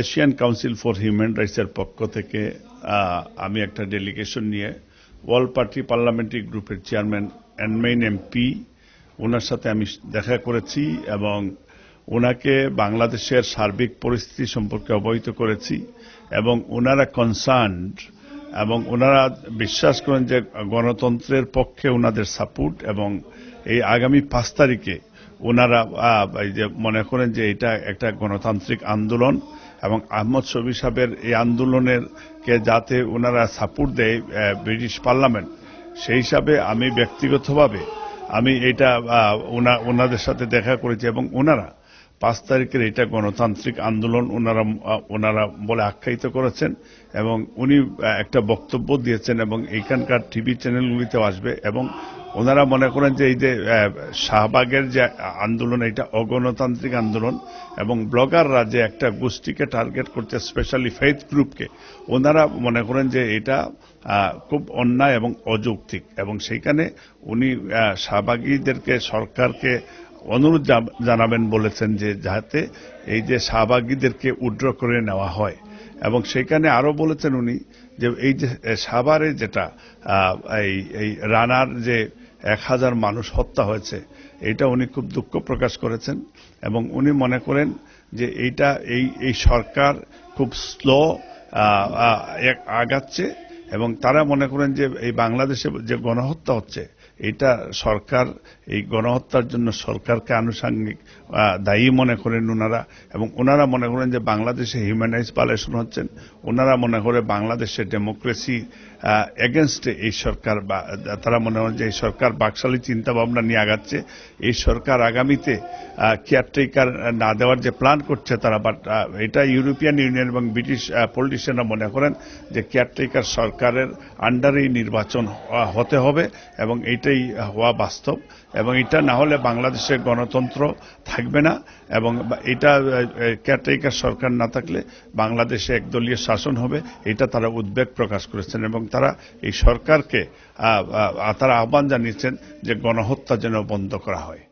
Asian council for human রাইটসের পক্ষ থেকে আমি একটা ডেলিগেশন নিয়ে ওয়ার্ল্ড পার্টি পার্লামেন্টারি গ্রুপের চেয়ারম্যান অ্যানমেইন এমপি ওনার সাথে আমি দেখা করেছি এবং ওনাকে বাংলাদেশের সার্বিক পরিস্থিতি সম্পর্কে অবহিত করেছি এবং ওনারা কনসার্ন এবং ওনারা বিশ্বাস করেন যে গণতন্ত্রের পক্ষে ওনাদের সাপোর্ট এবং এই আগামী পাঁচ তারিখে ওনারা মনে করেন যে এটা একটা গণতান্ত্রিক আন্দোলন এবং আহমদ শফি সাহেবের এই আন্দোলনের কে যাতে ওনারা সাপোর্ট দেয় ব্রিটিশ পার্লামেন্ট সেই হিসাবে আমি ব্যক্তিগতভাবে আমি এটা ওনাদের সাথে দেখা করেছি এবং ওনারা পাঁচ তারিখের এটা গণতান্ত্রিক আন্দোলন ওনারা ওনারা বলে আখ্যায়িত করেছেন এবং উনি একটা বক্তব্য দিয়েছেন এবং এইখানকার টিভি চ্যানেলগুলিতেও আসবে এবং ওনারা মনে করেন যে এই যে শাহবাগের যে আন্দোলন এটা অগণতান্ত্রিক আন্দোলন এবং ব্লগাররা যে একটা গোষ্ঠীকে টার্গেট করছে স্পেশালি ফেথ গ্রুপকে ওনারা মনে করেন যে এটা খুব অন্যায় এবং অযৌক্তিক এবং সেইখানে উনি শাহবাগীদেরকে সরকারকে অনুরোধ জানাবেন বলেছেন যে যাতে এই যে শাহবাগীদেরকে উড্র করে নেওয়া হয় এবং সেইখানে আরও বলেছেন উনি যে এই যে সাভারে যেটা এই রানার যে এক হাজার মানুষ হত্যা হয়েছে এটা উনি খুব দুঃখ প্রকাশ করেছেন এবং উনি মনে করেন যে এইটা এই এই সরকার খুব স্লো আগাচ্ছে এবং তারা মনে করেন যে এই বাংলাদেশে যে গণহত্যা হচ্ছে এটা সরকার এই গণহত্যার জন্য সরকারকে আনুষাঙ্গিক দায়ী মনে করেন ওনারা এবং ওনারা মনে করেন যে বাংলাদেশে হিউম্যান রাইটস ভায়োলেশন হচ্ছেন ওনারা মনে করে বাংলাদেশে ডেমোক্রেসি এগেনস্টে এই সরকার তারা মনে করেন যে এই সরকার বাকশালী চিন্তাভাবনা নিয়ে আগাচ্ছে এই সরকার আগামীতে কেয়ারটেকার না দেওয়ার যে প্ল্যান করছে তারা বাট এটা ইউরোপিয়ান ইউনিয়ন এবং ব্রিটিশ পলিটিশিয়ানরা মনে করেন যে কেয়ারটেকার সরকারের আন্ডারেই নির্বাচন হতে হবে এবং এটাই হওয়া বাস্তব এবং এটা না হলে বাংলাদেশে গণতন্ত্র থাকবে না এবং এটা কেয়ারটেকার সরকার না থাকলে বাংলাদেশে একদলীয় শাসন হবে এটা তারা উদ্বেগ প্রকাশ করেছেন এবং তারা এই সরকারকে তারা আহ্বান জানিয়েছেন যে গণহত্যা যেন বন্ধ করা হয়